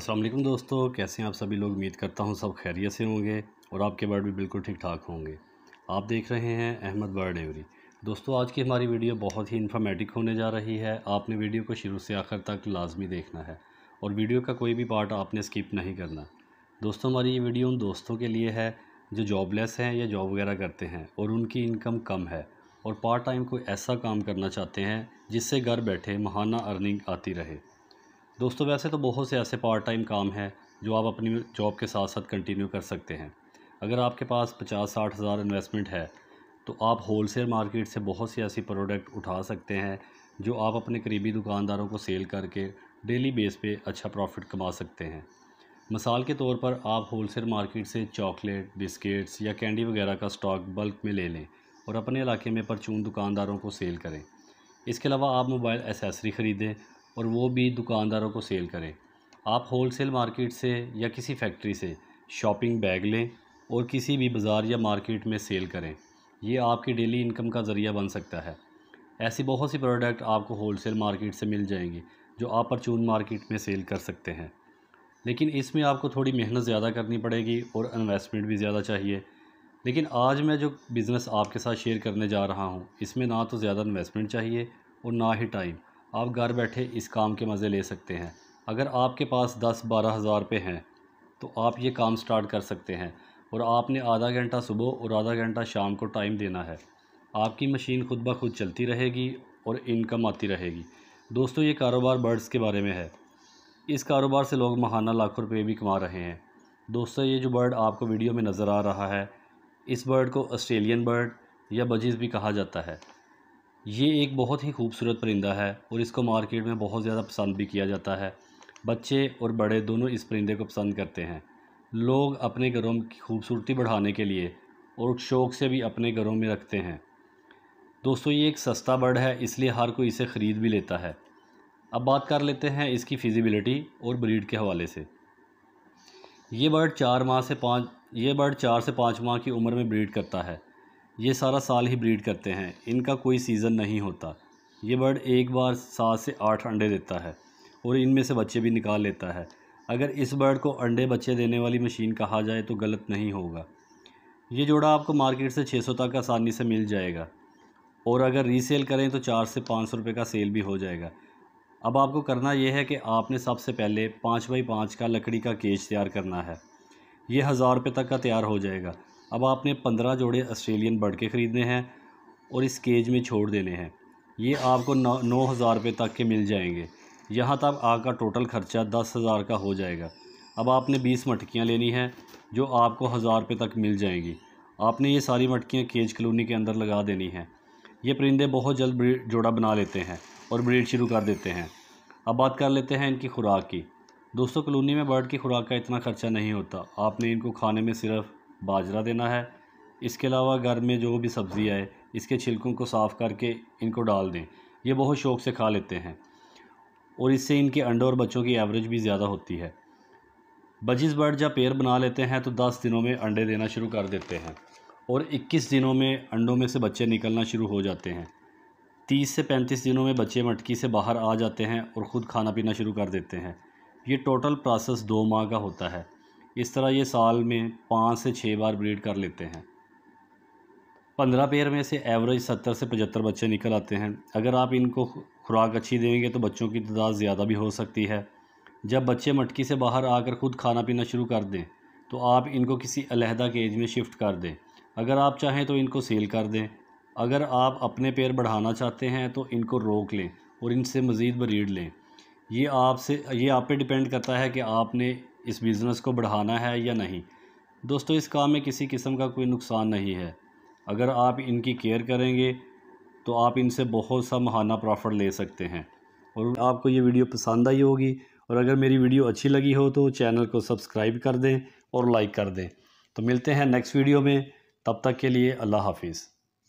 असलम दोस्तों कैसे हैं आप सभी लोग उम्मीद करता हूँ सब खैरियत से होंगे और आपके बर्ड भी बिल्कुल ठीक ठाक होंगे आप देख रहे हैं अहमद बर्ड एवरी दोस्तों आज की हमारी वीडियो बहुत ही इन्फॉर्मेटिक होने जा रही है आपने वीडियो को शुरू से आखिर तक लाजमी देखना है और वीडियो का कोई भी पार्ट आपने स्किप नहीं करना दोस्तों हमारी ये वीडियो उन दोस्तों के लिए है जो जॉबलेस हैं या जॉब वगैरह करते हैं और उनकी इनकम कम है और पार्ट टाइम कोई ऐसा काम करना चाहते हैं जिससे घर बैठे महाना अर्निंग आती रहे दोस्तों वैसे तो बहुत से ऐसे पार्ट टाइम काम हैं जो आप अपनी जॉब के साथ साथ कंटिन्यू कर सकते हैं अगर आपके पास पचास साठ हज़ार इन्वेस्टमेंट है तो आप होल मार्केट से बहुत सी ऐसी प्रोडक्ट उठा सकते हैं जो आप अपने करीबी दुकानदारों को सेल करके डेली बेस पे अच्छा प्रॉफिट कमा सकते हैं मिसाल के तौर पर आप होल मार्केट से चॉकलेट बिस्किट्स या कैंडी वगैरह का स्टॉक बल्क में ले लें और अपने इलाके में परचून दुकानदारों को सेल करें इसके अलावा आप मोबाइल एसेसरी ख़रीदें और वो भी दुकानदारों को सेल करें आप होलसेल मार्केट से या किसी फैक्ट्री से शॉपिंग बैग लें और किसी भी बाज़ार या मार्केट में सेल करें ये आपकी डेली इनकम का ज़रिया बन सकता है ऐसी बहुत सी प्रोडक्ट आपको होलसेल मार्केट से मिल जाएंगी जो आप परचून मार्केट में सेल कर सकते हैं लेकिन इसमें आपको थोड़ी मेहनत ज़्यादा करनी पड़ेगी और इन्वेस्टमेंट भी ज़्यादा चाहिए लेकिन आज मैं जो बिज़नेस आपके साथ शेयर करने जा रहा हूँ इसमें ना तो ज़्यादा इन्वेस्टमेंट चाहिए और ना ही टाइम आप घर बैठे इस काम के मज़े ले सकते हैं अगर आपके पास दस बारह हज़ार रुपये हैं तो आप ये काम स्टार्ट कर सकते हैं और आपने आधा घंटा सुबह और आधा घंटा शाम को टाइम देना है आपकी मशीन खुद ब खुद चलती रहेगी और इनकम आती रहेगी दोस्तों ये कारोबार बर्ड्स के बारे में है इस कारोबार से लोग महाना लाखों रुपये भी कमा रहे हैं दोस्तों ये जो बर्ड आपको वीडियो में नज़र आ रहा है इस बर्ड को ऑस्ट्रेलियन बर्ड या बजीज भी कहा जाता है ये एक बहुत ही खूबसूरत परिंदा है और इसको मार्केट में बहुत ज़्यादा पसंद भी किया जाता है बच्चे और बड़े दोनों इस परिंदे को पसंद करते हैं लोग अपने घरों की खूबसूरती बढ़ाने के लिए और शौक़ से भी अपने घरों में रखते हैं दोस्तों ये एक सस्ता बर्ड है इसलिए हर कोई इसे ख़रीद भी लेता है अब बात कर लेते हैं इसकी फिजिबिलिटी और ब्रीड के हवाले से ये बर्ड चार माह से पाँच ये बर्ड चार से पाँच माह की उम्र में ब्रीड करता है ये सारा साल ही ब्रीड करते हैं इनका कोई सीज़न नहीं होता ये बर्ड एक बार सात से आठ अंडे देता है और इनमें से बच्चे भी निकाल लेता है अगर इस बर्ड को अंडे बच्चे देने वाली मशीन कहा जाए तो गलत नहीं होगा ये जोड़ा आपको मार्केट से 600 तक आसानी से मिल जाएगा और अगर रीसेल करें तो चार से पाँच सौ रुपये का सेल भी हो जाएगा अब आपको करना यह है कि आपने सबसे पहले पाँच बाई पाँच का लकड़ी का केज तैयार करना है ये हज़ार रुपये तक का तैयार हो जाएगा अब आपने पंद्रह जोड़े ऑस्ट्रेलियन बर्ड के ख़रीदने हैं और इस केज में छोड़ देने हैं ये आपको नौ नौ हज़ार रुपये तक के मिल जाएंगे यहाँ तक आपका टोटल ख़र्चा दस हज़ार का हो जाएगा अब आपने बीस मटकियाँ लेनी हैं जो आपको हज़ार रुपये तक मिल जाएंगी आपने ये सारी मटकियाँ केज कलोनी के अंदर लगा देनी हैं ये परिंदे बहुत जल्द जोड़ा बना लेते हैं और ब्रीड शुरू कर देते हैं अब बात कर लेते हैं इनकी खुराक की दोस्तों कलोनी में बर्ड की खुराक का इतना खर्चा नहीं होता आपने इनको खाने में सिर्फ बाजरा देना है इसके अलावा घर में जो भी सब्ज़ी आए इसके छिलकों को साफ़ करके इनको डाल दें ये बहुत शौक़ से खा लेते हैं और इससे इनके अंडों और बच्चों की एवरेज भी ज़्यादा होती है बजिस बर्ड जब पेड़ बना लेते हैं तो दस दिनों में अंडे देना शुरू कर देते हैं और इक्कीस दिनों में अंडों में से बच्चे निकलना शुरू हो जाते हैं तीस से पैंतीस दिनों में बच्चे मटकी से बाहर आ जाते हैं और ख़ुद खाना पीना शुरू कर देते हैं ये टोटल प्रोसेस दो माह का होता है इस तरह ये साल में पाँच से छः बार ब्रीड कर लेते हैं पंद्रह पेयर में से एवरेज सत्तर से पचहत्तर बच्चे निकल आते हैं अगर आप इनको खुराक अच्छी देंगे तो बच्चों की तादाद ज़्यादा भी हो सकती है जब बच्चे मटकी से बाहर आकर खुद खाना पीना शुरू कर दें तो आप इनको किसी अलहदा केज में शिफ्ट कर दें अगर आप चाहें तो इनको सेल कर दें अगर आप अपने पेड़ बढ़ाना चाहते हैं तो इनको रोक लें और इनसे मज़ीद ब्रीड लें ये आपसे ये आप पे डिपेंड करता है कि आपने इस बिज़नेस को बढ़ाना है या नहीं दोस्तों इस काम में किसी किस्म का कोई नुकसान नहीं है अगर आप इनकी केयर करेंगे तो आप इनसे बहुत सा महाना प्रॉफिट ले सकते हैं और आपको ये वीडियो पसंद आई होगी और अगर मेरी वीडियो अच्छी लगी हो तो चैनल को सब्सक्राइब कर दें और लाइक कर दें तो मिलते हैं नेक्स्ट वीडियो में तब तक के लिए अल्लाह हाफिज़